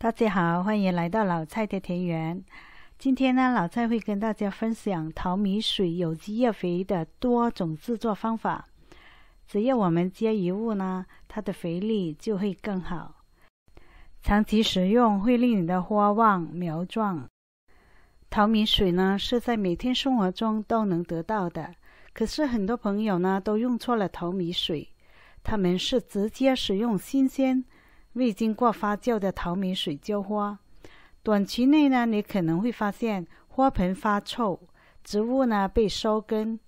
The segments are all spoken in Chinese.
大家好，欢迎来到老蔡的田园。今天呢，老蔡会跟大家分享淘米水有机液肥的多种制作方法。只要我们接一物呢，它的肥力就会更好。长期使用会令你的花旺苗壮。淘米水呢是在每天生活中都能得到的，可是很多朋友呢都用错了淘米水，他们是直接使用新鲜。未经过发酵的淘米水浇花，短期内呢，你可能会发现花盆发臭，植物呢被烧根。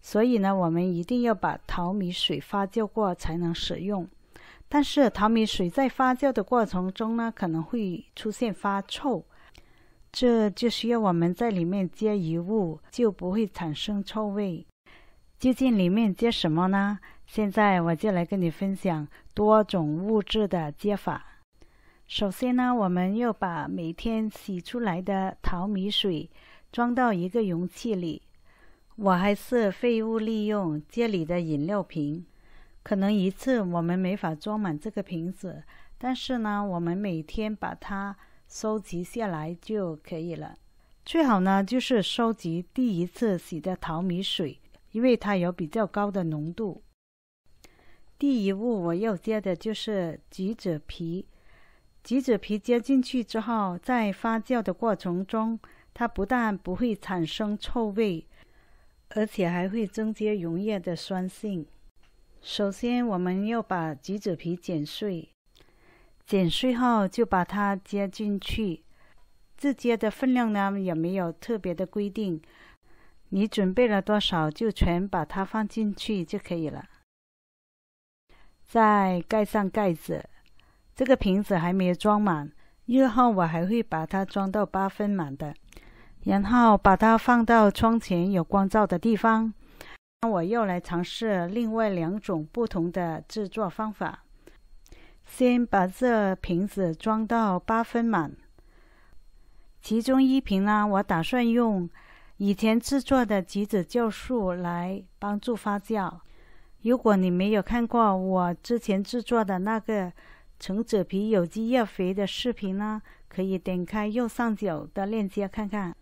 所以呢，我们一定要把淘米水发酵过才能使用。但是淘米水在发酵的过程中呢，可能会出现发臭，这就需要我们在里面加一物，就不会产生臭味。究竟里面加什么呢？现在我就来跟你分享多种物质的接法。首先呢，我们要把每天洗出来的淘米水装到一个容器里。我还是废物利用，这里的饮料瓶。可能一次我们没法装满这个瓶子，但是呢，我们每天把它收集下来就可以了。最好呢，就是收集第一次洗的淘米水，因为它有比较高的浓度。第一步，我要加的就是橘子皮。橘子皮加进去之后，在发酵的过程中，它不但不会产生臭味，而且还会增加溶液的酸性。首先，我们要把橘子皮剪碎，剪碎后就把它加进去。这接的分量呢，也没有特别的规定，你准备了多少就全把它放进去就可以了。再盖上盖子，这个瓶子还没有装满，日后我还会把它装到八分满的。然后把它放到窗前有光照的地方。那我又来尝试另外两种不同的制作方法。先把这瓶子装到八分满。其中一瓶呢，我打算用以前制作的橘子酵素来帮助发酵。如果你没有看过我之前制作的那个橙子皮有机药肥的视频呢，可以点开右上角的链接看看。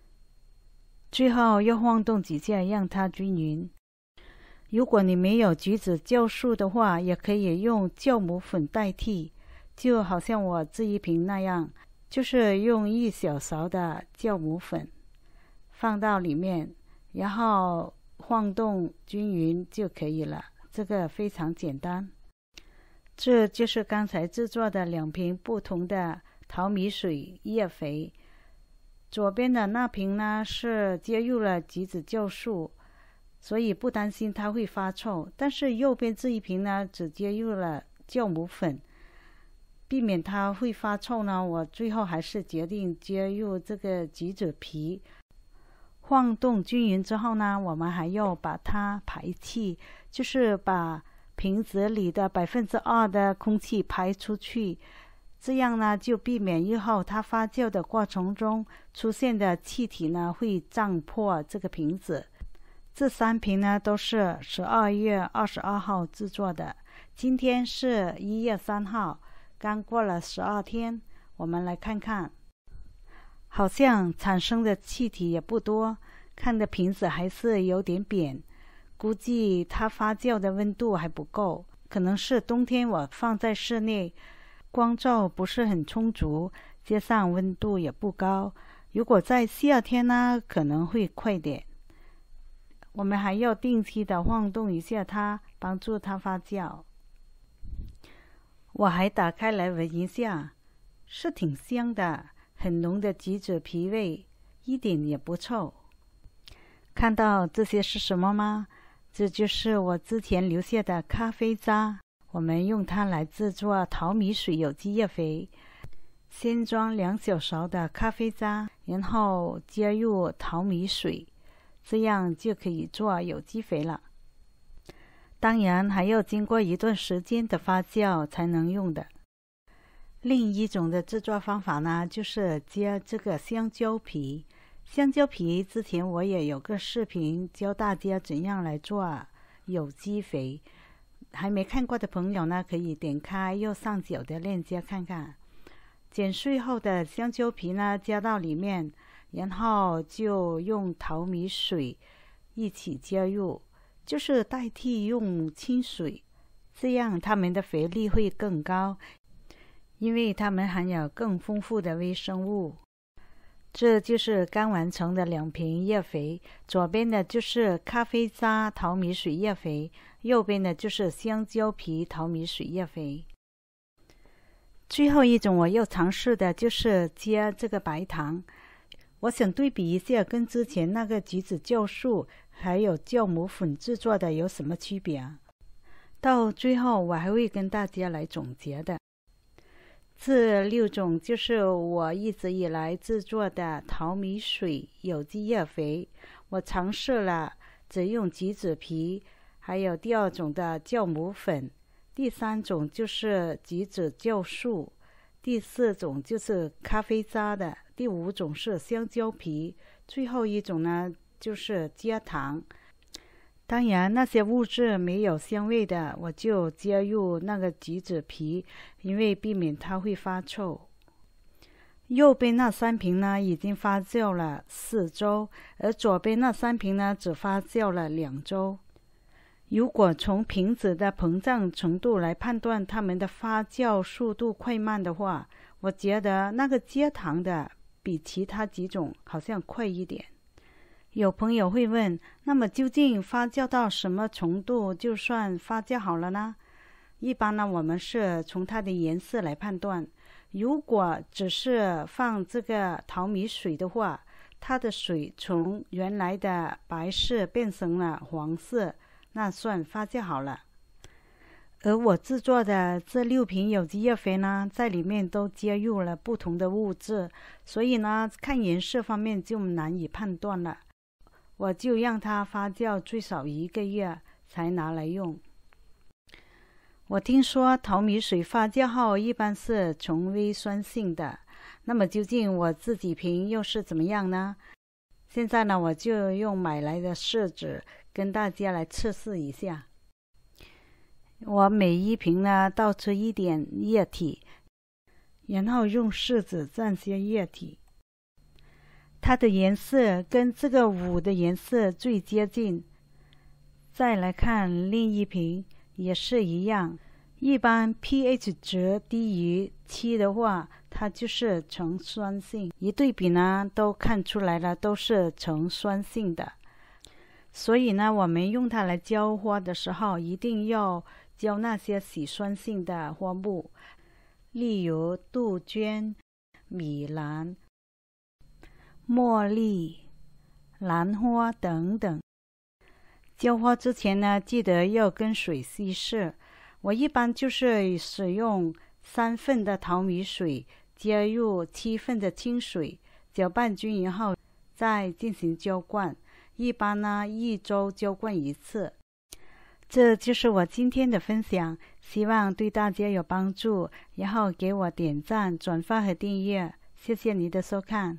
最后要晃动几下，让它均匀。如果你没有橘子酵素的话，也可以用酵母粉代替，就好像我这一瓶那样，就是用一小勺的酵母粉放到里面，然后晃动均匀就可以了。这个非常简单，这就是刚才制作的两瓶不同的淘米水液肥。左边的那瓶呢是接入了橘子酵素，所以不担心它会发臭。但是右边这一瓶呢只接入了酵母粉，避免它会发臭呢。我最后还是决定接入这个橘子皮。晃动均匀之后呢，我们还要把它排气，就是把瓶子里的百分之二的空气排出去。这样呢，就避免日后它发酵的过程中出现的气体呢会胀破这个瓶子。这三瓶呢都是十二月二十二号制作的，今天是一月三号，刚过了十二天。我们来看看。好像产生的气体也不多，看的瓶子还是有点扁，估计它发酵的温度还不够，可能是冬天我放在室内，光照不是很充足，加上温度也不高。如果在夏天呢，可能会快点。我们还要定期的晃动一下它，帮助它发酵。我还打开来闻一下，是挺香的。很浓的橘子皮味，一点也不臭。看到这些是什么吗？这就是我之前留下的咖啡渣。我们用它来制作淘米水有机液肥。先装两小勺的咖啡渣，然后加入淘米水，这样就可以做有机肥了。当然，还要经过一段时间的发酵才能用的。另一种的制作方法呢，就是加这个香蕉皮。香蕉皮之前我也有个视频教大家怎样来做有机肥，还没看过的朋友呢，可以点开右上角的链接看看。剪碎后的香蕉皮呢，加到里面，然后就用淘米水一起加入，就是代替用清水，这样它们的肥力会更高。因为它们含有更丰富的微生物。这就是刚完成的两瓶叶肥，左边的就是咖啡渣淘米水叶肥，右边的就是香蕉皮淘米水叶肥。最后一种我要尝试的就是加这个白糖，我想对比一下跟之前那个橘子酵素还有酵母粉制作的有什么区别。到最后我还会跟大家来总结的。这六种就是我一直以来制作的淘米水有机液肥。我尝试了只用橘子皮，还有第二种的酵母粉，第三种就是橘子酵素，第四种就是咖啡渣的，第五种是香蕉皮，最后一种呢就是加糖。当然，那些物质没有香味的，我就加入那个橘子皮，因为避免它会发臭。右边那三瓶呢，已经发酵了四周，而左边那三瓶呢，只发酵了两周。如果从瓶子的膨胀程度来判断它们的发酵速度快慢的话，我觉得那个接糖的比其他几种好像快一点。有朋友会问，那么究竟发酵到什么程度就算发酵好了呢？一般呢，我们是从它的颜色来判断。如果只是放这个淘米水的话，它的水从原来的白色变成了黄色，那算发酵好了。而我制作的这六瓶有机液肥呢，在里面都加入了不同的物质，所以呢，看颜色方面就难以判断了。我就让它发酵最少一个月才拿来用。我听说淘米水发酵后一般是呈微酸性的，那么究竟我自己瓶又是怎么样呢？现在呢，我就用买来的试纸跟大家来测试一下。我每一瓶呢倒出一点液体，然后用试纸蘸些液体。它的颜色跟这个五的颜色最接近，再来看另一瓶也是一样。一般 pH 值低于七的话，它就是呈酸性。一对比呢，都看出来了，都是呈酸性的。所以呢，我们用它来浇花的时候，一定要浇那些喜酸性的花木，例如杜鹃、米兰。茉莉、兰花等等，浇花之前呢，记得要跟水稀释。我一般就是使用三份的淘米水，加入七份的清水，搅拌均匀后，再进行浇灌。一般呢，一周浇灌一次。这就是我今天的分享，希望对大家有帮助。然后给我点赞、转发和订阅，谢谢您的收看。